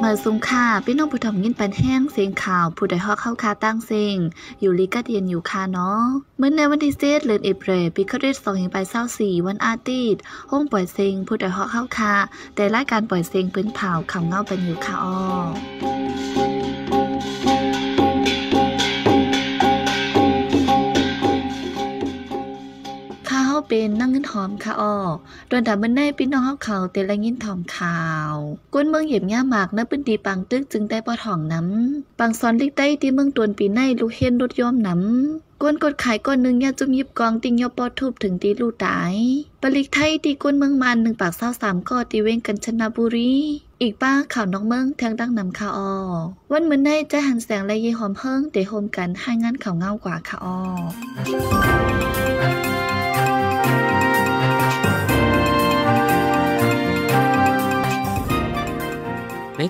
เมื่อซุงค่ะพี่น้องผู้ทำยินปันแห้งเสียงข่าวผู้ใดฮอกเข้าคาตั้งเสียงอยู่ลีกัดเย็นอยู่คาเนาะเมื่อในวันที่เจ็ดเดือนเอเปรปีคริสสองหิงไปเศร้าสี่วันอาทิตย์ห้องปล่อยเสียงผู้ใดฮอกเข้าคาแต่รายการปล่อยเสียงพื้นเผาข่าวเงาเป็นอยู่คาอ้อเป็นนั่งเงินหอมค่ะอ้อโดนถามเมื่อไนพี่น้องเขาเขาเตละยินทอมขาวก้นเมืองเหยียบง่ามากนื้เป็นดีปังตึกจึงได้ปอถ่องน้ำปังซ้อนลิกใต้ที่เมืองตวนปีในลูกเฮนรถย่อมน้ำก้นกดขายก้อนหนึ่งยาจุ่มยิบกองติงยอปอทูบถึงตีลูกตายปลิกไทยตีก้นเมืองมันหนึ่งปากเศร้าสามก้อตีเว้งกันชนะบุรี อีกป้าข่าวน้องเมืองแทงดังนำข่าวอวันเหมือนได้จะหันแสงและยีหอมเพิ่งเตะโฮมกันให้งานข่าวเงากว่าข่าวอ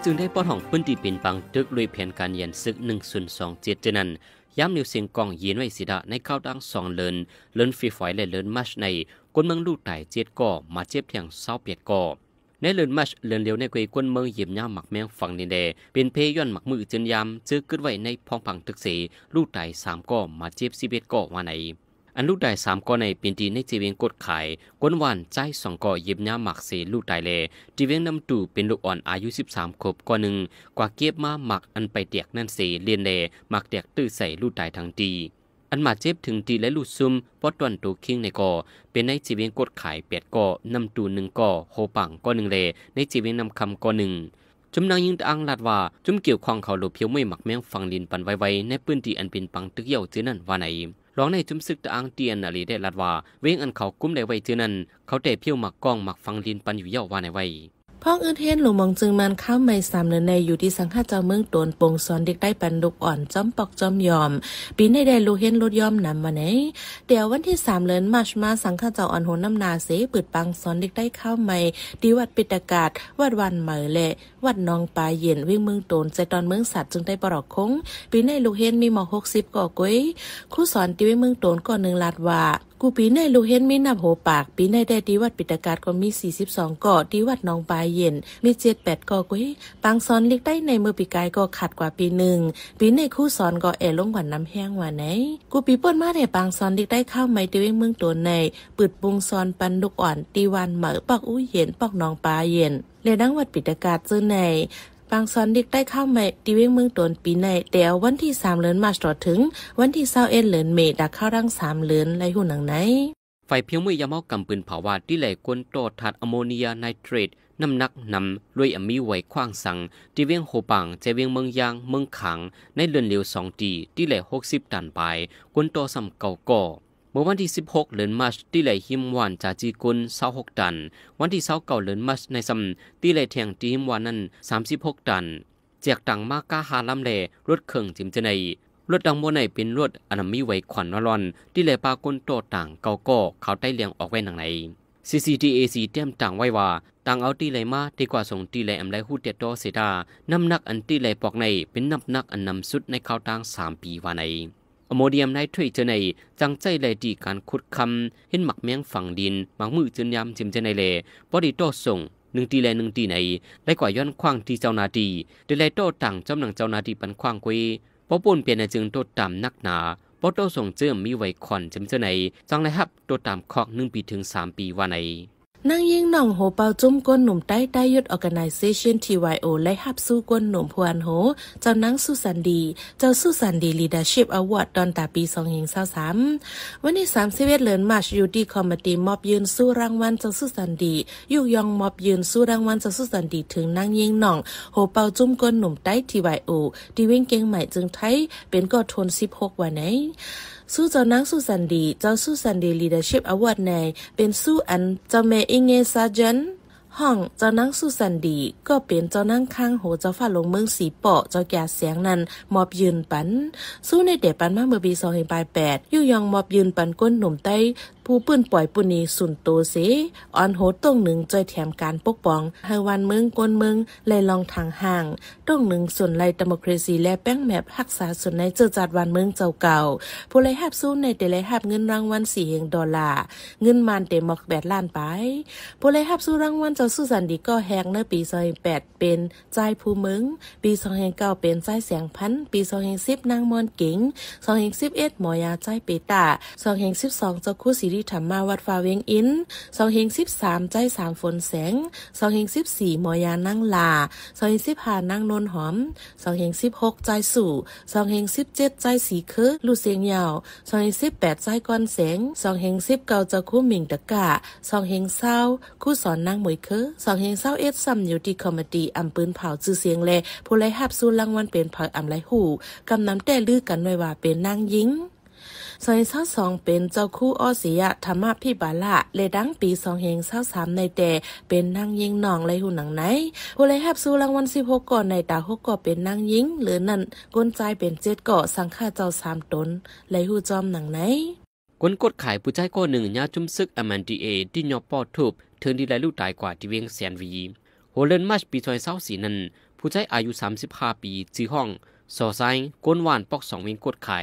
จึงได้ป้อนห้องพื้นที่ปป่นปังตึกลุยแผนการเย็นซึก 1027เจนั้นย้ำนิวเสียงกองยีนไว้สิดะในข้าวดังสองเลินเลินฟีฝอยและเลินมัชในกวนเมืองลูกไต่เจ็ดก่อมาเจ็บเทียงเศร้าเปียดก่อในเลินมัชเลินเลียวในกุยกวนเมืองเยี่ยมย่าหมักแมงฝั่งนินเดเป็นเพย้อนหมักมือจนยำเจอกึดไว้ในพองผังตึกสีลูกไต่สามก่อมาเจ็บสิบเอ็ดก่อมาไหนอันลูกได้สามก่อในปีนีในจีเวงกดขายก้นวันใจสองก่อเย็บหน้าหมักเสลูกได้เลจีเวงนำตู่เป็นลูกอ่อนอายุสิบสามรบก้อนหนึ่ง กว่าเก็บมาหมักอันไปเตียกนั่นเสเลียนเลหมักเตียกตื้อใส่ลูกได้ทั้งดีอันมาเจ็บถึงตีและลูดซุ่มปอตวนตูคิงในก่อ เป็นในจีเวงกดขายแปดก่อนำตูหนึ่งก่อโฮปังก้อนหนึ่งเลในจีเวงนำคำก้อนหนึ่งจุมนางยิงอังลาดว่าจุมเกี่ยวข้องเขาหลบเพียวไม่หมักแมงฟังลินปันไววในพื้นที่อันเป็นปังตึกเยี่ยเจนั่นว่าไหนรองในจุมซึกตอังเตียนอะไรได้ลาดว่าเว้งอันเขากุ้มได้ไวเจนั่นเขาแต่เพียวหมักกล้องหมักฟังลินปันอยู่เยี่ว่าไหนไวพ้องอืดเฮนหลวงมองจึงมันข้าวไม่สามเนินในอยู่ที่สังฆาเจ้าเมืองตนปงสอนเด็กได้ปันดุกอ่อนจอมปอกจอมยอม ปีในได้ลูเฮนลดยอมนำมาไหนเดี๋ยววันที่สามเลินมาชมาสังฆาเจ้าอ่อนโหนน้ำนาเสปืดปังสอนเด็กได้ข้าวไม่ดีวัดปิดอากาศวัดวันเหมอและวัดนองปลาเย็นวิ่งเมืองตนใจตอนเมืองสัตว์จึงได้ปลอกคงปีในลูกเฮนมีหมอกหกสิบก่อกุ้ยครูสอนตี่วงเมืองตนก่อนหนึ่งลาดว่ากูปีในลูกเห็นมีนับโหปากปีในได้ดีวัดปิตากาศก็มี42ก่อดีวัดน้องปลายเย็นมีเจ็ดแปดก่อกุ้ยปางซอนเล็กได้ในมือปีกายก็ขาดกว่าปีหนึ่งปีในคู่ซอนก็แอลงหว่นน้ำแห้งว่าไหนกูปีป้นมาแต่ปางซอนเล็กได้เข้าไม่ตียวเมืองตัวในปืดบุงซอนปันลูกอ่อนตีวันเหมือปอกอู้เย็นปอกน้องปลายเย็นเลยนั่งวัดปิตากาศเจอในปางซอนดิกได้เข้าใหม่ตีเวงเมืองตนปีในเดี๋ยววันที่สามเลือนมาตรอถึง วันที่เศร้าเอ็นเลือนเมดักเข้าร่างสามเลือนไรหูหนังไหนไฟเพียงมือยาเมากำปืนเผาวาที่ไหลกวนโตถัดอโมเนียไนเตรตน้ำหนักนำด้วยอมีไหวคว้างสังตีเวงโหปังเจเวียงเมืองยางเมืองขัง ในเลือนเหลียวสองตีที่ไหลหกสิบตันไปกวนโตสำเก่าก่อเมื่อวันที่ 16เดือนมัชที่ไหลหิมวานจากจีกุล26ตัน วันที่29เดือนมัชในซำที่ไหลแทงจีหิมวานนั้น 36 ตันเจียกตังมากาหาลำเลรถเครื่องจิมจะในรถดังโมในเป็นรถ อนามิไวขวัญวรอน ที่ไหลปากนโตต่างเกาก็เขาไต้เลียงออกไว้หนังไหน CCTAC เตรียมต่างไว้ว่า ต่างเอาตีไหลมาดีกว่าส่งตีไหลอมาไลหูเตียโตเสดา น้ำหนักอันตีไหลปอกใน เป็นน้ำหนักอันนำสุดในข้าวต่างสามปีว่าในอโมเดียมไนทรยเจนในจังใจแลดีการขุดคำเห็นหมักแมงฝังดินหมักมือจนยามจิมเจนในแลบอดีโตส่งหนึ่งตีแลหนึ่งตีในได้ก่อย้อนควางที่เจ้านาดีเดลัยโตต่างจำหนังเจ้านาดีปันควางกุยพอปูนเปลี่ยนจึงโตตามนักหนาพอโตส่งเจิมมีไวคอนจิมเจนในจังลรครับโตตามคอกหนึ่งปีถึงสามปีว่าในนางยิงน่อง โหเปาจุ้มก้นหนุ่มใต้ใต้ยุดออแกานเซชันทีวโอและฮับสู้ก้นหนุ่มพวนโหเจ้านางสุสันดีเจ้าสุสันดีลีดาชิพอวอร์ดตอนตาปีสองหิงเศร้าสามวันนี้สามสิบเอ็ดเลินมาชยูดีคอมมตี้มอบยืนสู้รางวัลเจ้าสุสันดียุกยองมอบยืนสู้รางวัลเจ้าสุสันดี ถึงนางยิงน่อง โหเปาจุ้มก้นหนุ่มใต้ทีวโอที่วิ่งเก่งใหม่จึงไทยเป็นก็ทนสิบหกวันไหนสู้เจ้านางสู้สันดี เจ้าสู้สันดีลีดเดอร์ชิพอวอร์ดในเป็นสู้อันเจ้าแม่อิงเงซาเจนห้องเจ้าน่งสุสันดีก็เป็นเจ้าน่งข้างโหเจ้าฝ่าลงเมืองสีเปาะเจ้าแก่เสียงนั้นมอบยืนปันสู้ในเดปันมาเมื่อปีสองพันแปดยู่ยองมอบยืนปันก้นหนุ่มใต้ ผู้ปืนปล่อยปุนีสุนโตเสออนโหตรงหนึ่งจอยแถมการปกป้องให้วันเมืองกวนเมืองเลยลองทางห่างตรงหนึ่งส่วนไลดโมครีซีและแป้งแมพรักษาส่วนในเจอจัดวันเมืองเจ้าเก่าผู้ไรหับสู้ในเดไยหับเงินรางวัลสี่เฮงดอลลาร์เงินมันเต็มอกแบดล้านไปผู้ไรหับสู้รางวัลเจ้าซสุสันดีก็แหงในปีสองแปดเป็นใจผู้มึง ปีสองแหงเก้าเป็นใจแสงพัน ปีสองแหงสิบนางมอนเก่งสองแหงสิบเอ็ดหมอยาใจเปตาสองแหงสิบสองเจ้าคู่สิริธรรมมาวัดฟ้าเวงอินสองแหงสิบสามใจสามฝนแสงสองแหงสิบสี่หมอยานั่งลาสองแหงสิบห้านั่งนนหอมสองแหงสิบหกใจสู่สองแหงสิบเจ็ดใจสีคือลู่เสียงยาวสองแหงสิบแปดใจก้อนแสงสองแหงสิบเก้าเจ้าคู่หมิงตะกะสองแหงเศร้าคู่สอนนั่งมวยคือือสองเฮงเศร้าเอ็ดซ้ำอยู่ที่คอมเมดี้อัมปืนเผาจื้อเสียงแลผู้ไรหับสู้รางวัลเป็นเผาอัมไรหูกำน้ำแต่ลือกันหน่อยว่าเป็นนางหญิงสองเฮงเศร้าสองเป็นเจ้าคู่ออสิยะธรรมะพิบาละเลดังปีสองเฮงเศร้าสามในแต่เป็นนางยิงหนองไรหูหนังไหน ผู้ไรหับสู้รางวัลสิบหกก่อนในตาหกก่อเป็นนางยิง หรือนั่นก้นใจเป็นเจ็ดก่อสังฆาเจ้าสามตนไรหูจอมหนังไหนคนกดขายผู้ใจก้อหนึ่งยาจุ่มซึกอแมนดีเอที่ยอปอทูบถึงดีไลลูกตายกว่าที่เวียงแสนวี โฮเลนมาชปีซอยเศร้าสีนั้นผู้ใช้อายุ 35 ปีจีห้องสอไซก้นหวานปอกสองวิงกดไข่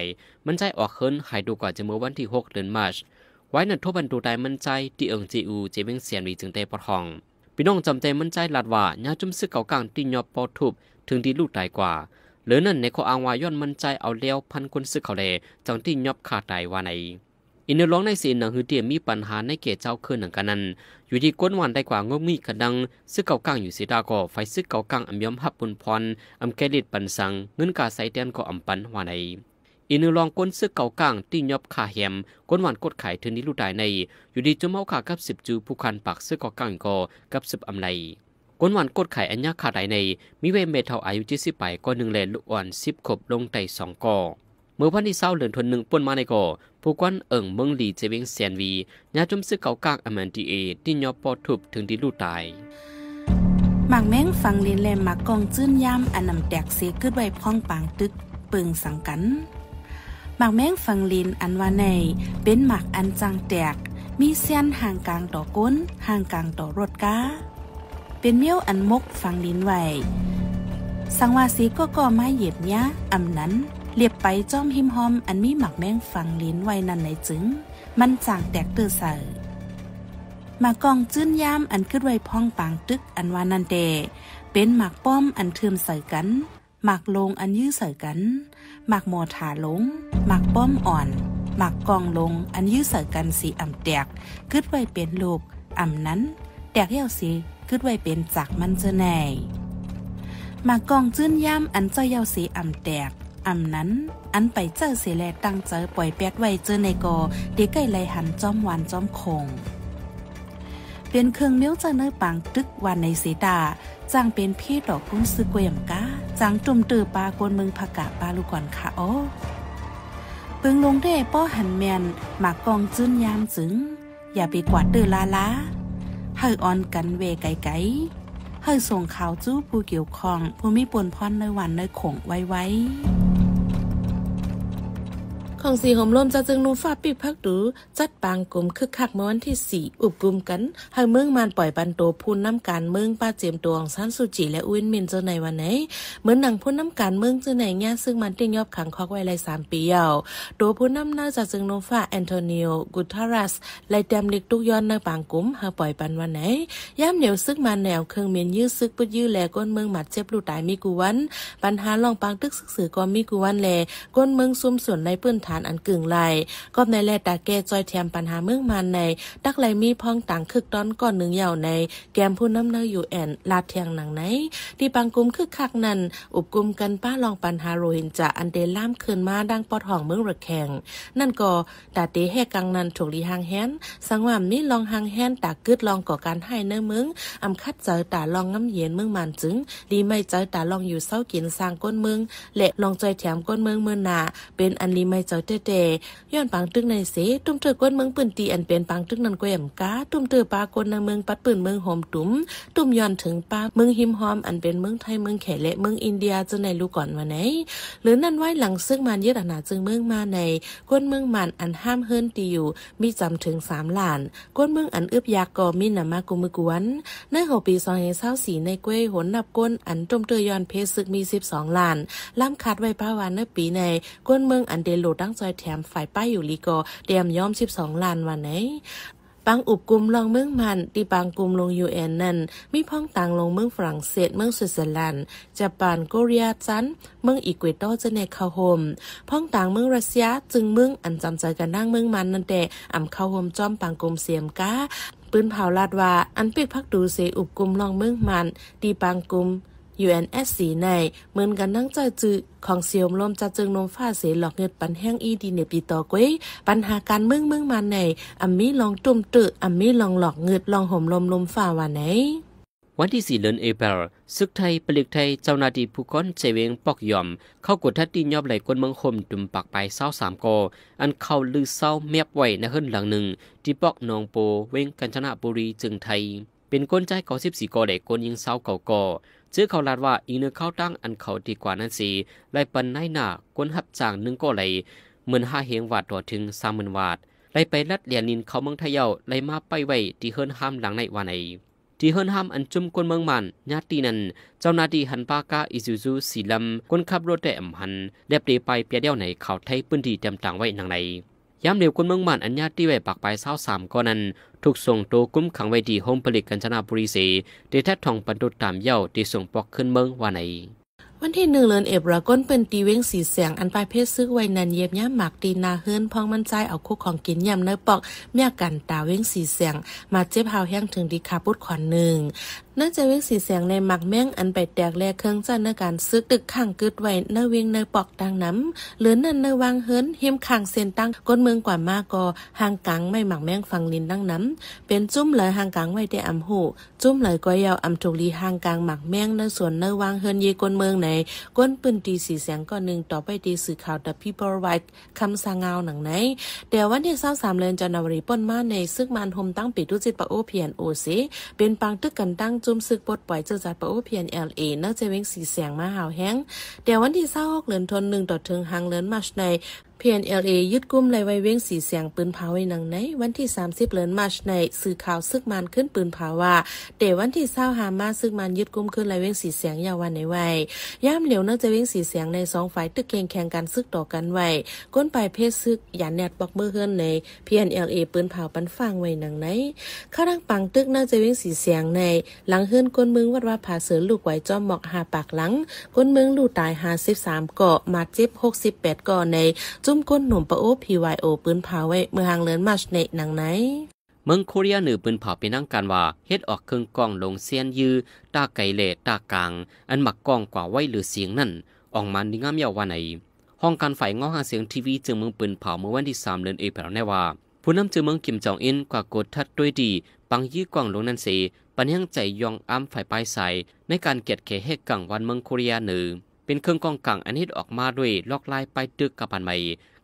มันใจออกเคินไข่ดูกว่าจะเมื่อวันที่6เดือนมาชไว้นัดทบันดูตายมันใจที่เอิงจีอูเจเวียงแสนวีจึงเตะปอทองพี่น้องจำใจมันใจลาดว่าญาจุมซึกเก่ากลางที่ยอบปอทุบ ถึงที่ลูกตายกว่าหรือนั่นในข้ออ้างว่าย้อนมันใจเอาเลี้ยวพันคนซึกเขาเลจังที่ยอบขาดตายว่าไหนอินเดร์้องในสีหนังหือเตียมมีปัญหาในเกตเจ้าื่อนหนังกันนั้น อยู่ที่ก้นวันได้กว่างบมีกระดังซื้อเก่าก้างอยู่สีดาก็ไฟซื้อเก่าก้างอัมยอมหับปุนพรอัมเครดิตปันสัง เงินกาใสเตียนก็อัมปันว่าใน อินลองก้นซื้อเก่าก้างที่ยอบขาแหมก้นวันกดไข่เทนิลูดายในอยู่ดีจมเอาขากับสิบจูผู้คันปากซื้อเก่าก้างก็กับสิบอัมไลก้นวันกดไข่อัญญาขาาดในมีเวเมทัลอายุจีสิบไปก็หนึ่งเลนลูกอ่อนสิบขบลงไตสองก่อเมื่อวันที่เศร้าเหลือนทนหนึ่งป่นมาในก่อ ผู้กวนเอิงเมืองลีเจวิงเซียนวีญาจุมซึกเกากางอแมนดีเอที่ยอปอทุบถึงที่ลู่ตายหมากแมงฟังเลนแลมหมากกองจื้นย่มอันนำแตกเสียขึ้นไว้พ้องปางตึกเปิงสังกัน หมากแมงฟังลินอันว่าในเป็นหมากอันจังแตก มีเส้นห่างกลางต่อก้น ห่างกลางต่อรถก้าเป็นเมี้ยวอันมกฟังลินไว้ สังวาสีก็ก่อมาเหยียบยะอำนั้นเรียบไปจ้อมหิมหอม อันมีหมักแมงฝังลิ้นไว้นันในจึงมันจางแดกเตืรอเสอมากองจื้นย่ามอันขึ้นไว้พองปางตึก อันวานันเดเป็นหมักป้อมอันเทิมใส่กันหมักลงอันยื้อใส่กันหมักหมอถาลงหมักป้อมอ่อนหมากกองลงอันยื้อใส่กันสีอ่ำแตกขึ้นไว้เป็นลูกอ่ำนั้น แตกเย้าสีขึ้นไว้เป็นจากมันเจอแน่หมากกองจื้นย่ามอันเจ้าเย้าสีอ่ำแตกอำนั้นอันไปเจอเสียแลตั้งเจอปล่อยแป๊ดไว้เจอในกอเด็กใกล้ไหลหันจอมหวานจอมคงเป็นเครื่องเมี้ยวจะเนื้อปังตึกวันในเสดาจางเป็นพี่ดอกกุ้งซื้อเกวยมกาจางจุ่มตือปลากวนเมืองผักกาปลาลูกก่อนค่ะอ้ปึงลงได้ป้อหันแมนหมากกองจื้นยามจึง อย่าไปกวาดตือลาลาเฮอออนกันเวไกไกเฮอส่งข่าวจู้ผู้เกี่ยวข้องผู้มีปนพรในวันในขงไว้ไว้ของสีหอมลมจะจึงนูฟ้าปีกพักดู จัดปางกลุ่มคึกคักเมื่อวันที่สี่อุบกลุ่มกันให้เมืองมันปล่อยปันโตพูนน้ำการเมืองป้าเจียมตัวของซันสุจิและอุ้นมินเจอในวันไหนเหมือนหนังพูนน้ำการเมืองเจอในงงนซึ่งมันเตี้งยอบขังคอกไว้เลยสามปียาวตัวพูนน้ำน่าจะจึงนูฟ้าแอนโทนิโอกุทารัสไล่เต็มลิกทุกย้อนในปางกลุ่มให้ปล่อยปันวันไหนย่ำเหนียวซึ่งมันแนวเครื่องเมียนยื้อซึกปุยยื้อแลก้นเมืองหมัดเจ็บลูตายมีกุวันปัญหาลองปางตึกซึกสือก็มีกุวันแลก้นเมืองซุ่มส่วนในปื้นทานอันกึ่งไหลก็ในแลดาเกจอยแถมปัญหาเมืองมันในดักไหลมีพ้องต่างคึกตอนก่อนหนึ่งเหย่าในแกมผู้น้ำเนื้ออยู่แอนลาดเทียงหนังไหน ที่บางกลุ่มคึกคักนั้นอุบกลุ่มกันป้าลองปัญหาโรฮินจาอันเดล่ามคืนมาดังปอดห้องเมืองระแข่งนั่นก็ตาเตแหกังนันถูกลีหางแฮน สังวามนีลองหางแฮนตากึดลองก่อการให้เนื้อมองอำคัดเจอตาลองน้ำเย็นเมืองมันจึงดีไม่เจอตาลองอยู่เศร้ากินสร้างก้นเมืองและลองจอยแถมก้นเมืองเมื่อนาเป็นอันนี้ไม่เจอเต่ตย้อนปังตึกในเสตุ้มเตอก้นเมืองปืนตีอันเป็นปังตึกนันแกมกาตุ้มเตอปากนนางเมืองปัดปืนเมืองหอมตุ้ม ตุ้มย้อนถึงปาเมืองหิมหอมอันเป็นเมืองไทยเมืองแขและเมืองอินเดียจะในลูกก่อนวันไหน หรือนั่นไว้หลังซึ่งมันยึดอาณาจึงเมืองมาในก้นเมืองมันอันห้ามเฮินตีอยู่ มีจำถึงสามหลานก้นเมืองอันอึบยากกอมีนามากุมกวนในหกปีสองเฮเศร้าสีในก้วยหนนับก้นอันตุ้มเตอย้อนเพศึกมีสิบสองหลาน ล้ำคัดไว้ป้าวานในปีในก้นเมืองอันเดโลดังงซอยแถมฝ่ายป้ายอยู่ลีโกเดียมย้อม12ล้านวันไหนบางอุบกลุ่มลองเมืองมันทีบางกลุ่มลงยูเอ็นนั่น มีพ้องต่างลงเมืองฝรั่งเศสเมืองสวิตเซอร์แลนด์ญี่ปุ่นเกาหลีจันเมืองอีกเวตอร์จเนคาโฮมพ้องต่างเมืองรัสเซียจึงเมืองอันจำใจกันนั่งเมืองมันนั่นแต่อ่ำคาโฮมจอมบางกลุ่มเสียมกาปืนเผาลาดว่าอันเปียกพักดูเสอุบกลุ่มลองเมืองมันทีบางกลุ่ม UNSC ในเหมือนกันนั่งใจจือของเซียมลมจะจึงนมฟ้าเสหลอกเงินปันแห้งอีดีในปีต่อก้วยปัญหาการเมืองเมืองมาในอัมมี่ลองตุ่มตึอัมมี่ลองหลอกเงินลองห่มลมลมฟ้าวันไหน วันที่่เดือนเอเปรซึกไทยปลิกไทยเจ้านาทีผู้ค้นเจเวงปอกยอมเข้ากดทัดที่ยอบไหลกวนเมืองคมดุมปากไปเศร้าสามกออันเข้าลือเศร้าเมียบไวในเฮิรนหลังหนึ่งที่ปอกนองโปเวงกัญชนะบุรีจึงไทย เป็นก้นใจก่อสิบสี่กอไหลกวนยิงเศร้าเก่าก่อชื่อเขาลาดว่าอีกเนื้อเข้าตั้งอันเขาดีกว่านั้นสีไล่ปันในหน้าก้นหับจางนึงก็ไหลเหมือนห้าเฮงวาดต่อถึงสามหมื่นวาดไล่ไปลัดเหรียญนินเขาเมืองไทยเยาไล่มาไปไว้ ที่เฮิรนห้ามหลังในวันไหน ที่เฮิรนห้ามอันจุ่มก้นเมืองมันญาตินั้นเจ้าหน้าที่หันปากาอิซูซูสีลำก้นขับรถแต่อำหันเรียบเรียไปเปียเดียวไหนเขาไทยพื้นที่็มต่างไว้หนังไหนย้ำเดียวคนเมืองบ้านอัญญาที่ไว้ปักไปเศร้าสามก้อนนั้นถูกส่งตัวกุ้มขังไว้ที่โฮมผลิตกัญชนาบุรีสีเดทัดทองปันตุตามเย่าที่ส่งปอกขึ้นเมืองว่าไหนวันที่หนึ่งเลินเอบราก้นเป็นตีเว้งสีเสียงอันปลายเพศซึกไวนันเย็บย่ำหมากตีนาเฮร์นพองมันใจเอาคู่ของกินยำเนื้อปอกเมียกันตาเว้งสีเสียงมาเจ็บฮาวแห้งถึงดีคาปุดขอนหนึ่งน่าจะเวงสีแสงในหมักแม่งอัน ไปแตกแลเครื่องจันในการ ซึกตึกขังกึดไว้เน้เวียงในปอกดังน้ำหรือนั่นในวางเฮินเฮมขังเส้นตั้งก้นเมืองกว่ามากกอห่างกลางไม่หมักแม่งฟังลินดังน้ำเป็นจุ้มเลยห่างกลางไว้ได้อำหูจุ้มเลยก็ยาวอำถูกลีห่างกลางหมักแม่งในส่วนในวางเฮินเยก้นเมืองในก้นปืนตีสีแสงก้อนหนึ่งต่อไปตีสื่อข่าวดับพี่บอร์ไวท์คำสางเงาหนังไหนเดี๋ยววันที่เศร้าสามเลนจันนรวรีป้นมาในซึกมันโฮมตั้งปิดดุจิตปะโอเพียนโอเซเป็นปังตึกกันตั้งจุ่มสึกปลดปล่อยเจ้าจัดปะโอเพียนเอลเอเนอร์เจวิงสีเสียงมาหาวแห้งเดี๋ยววันที่เศร้าหกเหลือนทนหนึ่งต่อถึงหางเหลือนมาชใน PNLA ยึดกุ้มไรไวเว้งสีเสียงปืนเผาไว้หนังในวันที่30เดือนมาชในสื่อข่าวซึกมันขึ้นปืนเผาว่าเดวันที่เศร้าหามาซึกมันยึดกุ้ม ขึ้นไรเว้งสีเสียงยาววันในไว้ย่ามเหลียวน่าจะเว้งสีเสียงในสองฝ่ายตึกเก่งแข่งกันซึกต่อกันไว้ก้นปลายเพศซึกหยันแนดบอกเมื่อเฮือนใน PNLA ปืนเผาปันฟังไว้หนังในข้าดังปังตึกน่าจะเว้งสีเสียงในหลังเฮือนก้นมึงวัดว่าผาเสือลูกไหวจอมหมอกหาปากหลังก้นมึงลูกตายหาสิบสามเกาะมาเจ็บหกสิบแปดเกาะในจุ่มก้นหนุ่มปะโอพีวโอปืนผาไว้เมื่อหางเลินมาชเนหนังไหนเมืองโคเรียเหนือปืนเผาไปนั่งการว่าเฮ็ดออกเครื่องกล้องลงเซียนยือตาไก่เล่ตากลางอันหมักกล้องกว่าไว้หรือเสียงนั่นออกมาดีงามเยาวว่าไหนห้องการฝ่ายง้อหาเสียงทีวีจึงเมืองปืนเผาเมื่อวันที่สามเดือนเอพริลแน่ว่า ผู้นำจึงเมืองกิมจองอินกว่ากดทัดด้วยดี ปังยื้อกล้องลงนั่นเสีปันยังใจยองอ้ำฝ่ายปลายใสในการเกียดเขให้กังวันเมืองโคเรียเหนือเป็นเครื่องกองกังอันนี้ออกมาด้วยลอกลายไปตึกกับบันใหม่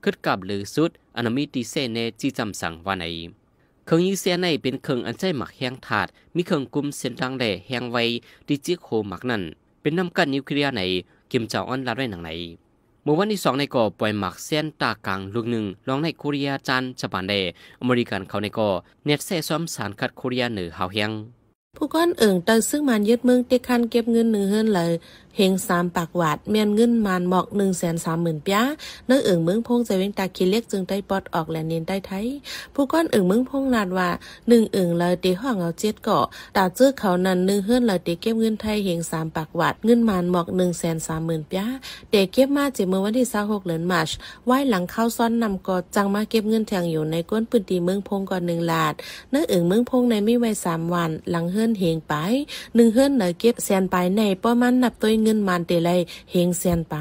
ขึ้นกับหรือสุดอนามิตีเซเนจีจำสั่งว่าในเครื่องยีเสียในเป็นเครื่องอันใช้หมักแห้งถาดมีเครื่องกุมเส้นดังแดแห้งไว้ดิจิโคหมักนั่น เป็นน้ำกันนิวเคลียร์ในกิมจาออนลาด้วยหนังไหนเมื่อวันที่สองในก่อปล่อยหมักเส้นตากลางลูกหนึ่งลองในโคเรียจันจัปานแด อเมริกันเขาในก่อเน็ตเซซ้อมสารคัดโคเรียเหนือหาวแห้งผู้ก้อนเอิงเตอซึ่งมันยึดเมืองเตคันเก็บเงินหนึ่งเฮือนเลยเฮงสามปากหวาดเมียนเงินมานหมอกหนึ่งแสนสามหมื่นปียเนื้อเอิงเมืองพงใจเวงตาคีเล็กจึงได้ปอดออกแหลนเนียนได้ไทยผู้ก้อนเอิงเมืองพงนาดว่าหนึ่งเอิงเลยเีห้องเอาเจ็ดเกาะตาเจื้อเขานันหนึ่งเฮือนเลยเีเก็บเงินไทยเฮงสามปากหวาดเงินมานหมอกหนึ่งแสนสามหมื่นปียเด็กเก็บมาเจ็เมื่อวันที่สิบหกเหือนมาร์ชไหวหลังเข้าซ้อนนำกอดจังมาเก็บเงินแทงอยู่ในก้นปืนตีเมืองพงก่อนหนึ่งลาดเนื้อเอิงเมืองพงในไม่ไวสามวันหลังเฮือนเฮงไปหนึ่งเฮือนเลยเก็บแสนไปในป้อมันนับตัวเงเงินมันเตลัยเฮงเซียนไป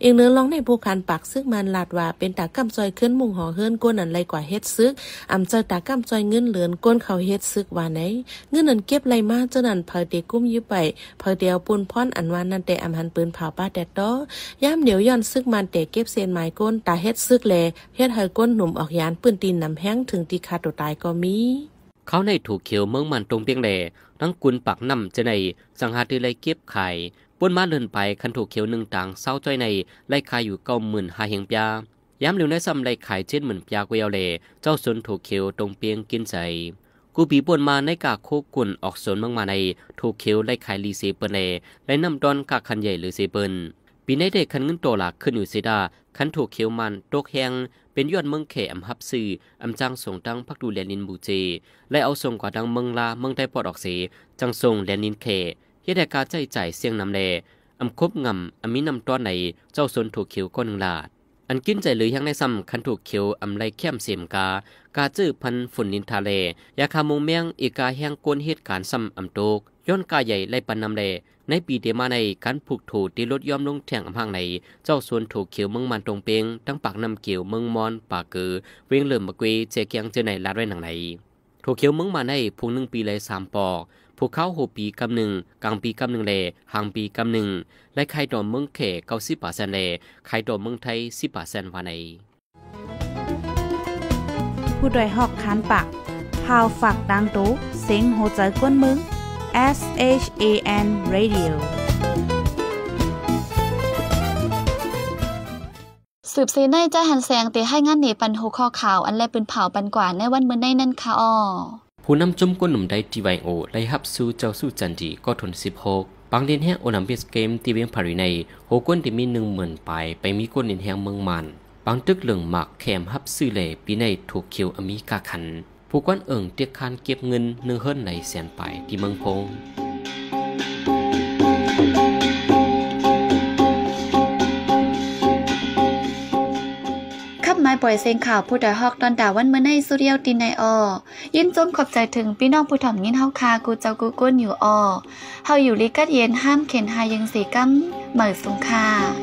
เองเนื้อลองในผู้คันปากซึกมันลาดว่า เป็นตากรมซอยขึ้นมุงหอเฮินก้นอันไรกว่าเฮ็ดซึก อำเจอตากรมซอยเงินเหลือนก้นเขาเฮ็ดซึกว่าไหนเงินอันเก็บไรมาเจ้านันเพอเดกุ้มยื้อไปเพอเดียวปูนพ่อนอันวานนั่นแต่อำหันปืนเผาป้าแดด้อย่ามเนียวย้อนซึกมันแต่เก็บเซียนไม้ก้นตาเฮ็ดซึกแลเฮ็ดให้ก้นหนุ่มออกยานปืนตีนนำแห้งถึงตีคาตัวตายก็มี เขาในถูกเขียวเมืองมันตรงเพียงแหล่ทั้งกุนปักน้ำจะในสังหาติไลเก็บไข่ป้นมาเดินไปคันถูกเขียวหนึ่งต่างเศร้าจ้อยในไล่ขายอยู่เก้าหมื่นห้าเฮงปยาย้ำเหลียวในซ้ำไล่ขายเช่นเหมือนปยาเกวยเล่เจ้าสนถูกเขียวตรงเปียงกินใส่กูปีป่วนมาในกาโคกุ่นออกสนมากมาในถูกเขียวไล่ขายลีเซเปินเลไล่นำดอนกาคันใหญ่หรือเซเปินปีในเด็กคันเงินโตหลักขึ้นอยู่เซดาคันถูกเขียวมันโตกแหงเป็นยอดเมืองเขอำฮับซื่ออำจังส่งดังพักดูแลนินบูเจ และเอาส่งกว่าดังเมืองลาเมืองไต้ปอดออกเส จังส่งแลนินเขเฮ็ดให้กาใจใจเสียงนำเลอำคบงำอามีนำต้อนในเจ้าสนถูกเขียวก้อนหนึ่งลาด อันกินใจหรือยังในซ้ำคันถูกเขียวอำไรแค้มเสียมกา กาจื้อพันฝุ่นนินทาเลยาคามงเมงอีกาแห้งกวนเหตุการณ์ซ้ำอำโตกย้อนกาใหญ่ไล่ปันนำเลในปีเดมาในการผูกถูทีลดย่อมลงแท่งอำหางใน เจ้าสวนถูกเขียวเมืองมันตรงเปงทั้งปากนำเกี่ยวเมืองมอนปากเกือเวียงเหลื่อมมะกวีเจเกียงเจอในลาดไว้หนังไหนถูกเขียวเมืองมาในพุงหนึ่งปีเลยสามปอกพวกเขาหูปีกำหนึ่งกลางปีกำหนึ่งเลหางปีกำหนึ่งและไข่ดอมเมืองเขเก้าสิบปาเซนเลไข่ดอมเมืองไทยสิบปาเซนวันในผู้ดยหอกคานปากพาวฝากดังต้เซ็งโหใจกวนมึง S H A N Radio สืบซีในใจหันแสงเตะให้งานเนปันัวข้อข่าวอันแลปืนเผาปันกว่าในวันเมื่อในนั่นค่ะอ้อผู้นำจุ่มก้นหนุ่มได้ทีวีโอได้ฮับสู้เจ้าสู้จันดีก็ทนสิบหกบางเดนแห่งโอลิมปิกเกมที่เวียงปารีในโหก้นที่มีหนึ่งหมื่นไปไปมีก้นเดนแห่งเมืองมันบางตึกเหลืองหมักแคมฮับซื้อเล่ปีในถูกคิวอเมริกาคัน ผู้ก้อนเอิงเตียกคานเก็บเงินหนึ่งเฮิรนในแสนไปที่เมืองพงปล่อยเสียงข่าวผู้ดอยฮอกตอนดาวันเมื่อในสุเรียวตินในออ ยินจมขอบใจถึงพี่น้องผู้ถ่อมยินเฮาคากูเจ้ากูก้นอยู่ออ เฮาอยู่ลิกัดเย็นห้ามเข็นหายังสีกั้มเหมือสงคา